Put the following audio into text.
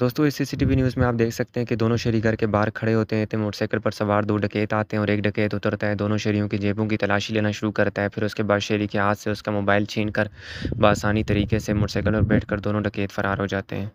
दोस्तों इस CCTV news में आप देख सकते हैं कि दोनों शहरी घर के बाहर खड़े होते हैं तो मोटरसाइकिल पर सवार दो डकैत आते हैं और एक डकैत उतरता है दोनों शहरीों की जेबों की तलाशी लेना शुरू करता है फिर उसके बाद शहरी के हाथ से उसका मोबाइल छीन कर बसानी तरीके से मोटरसाइकिल पर बैठ दोनों डकैत फ़रार हो जाते हैं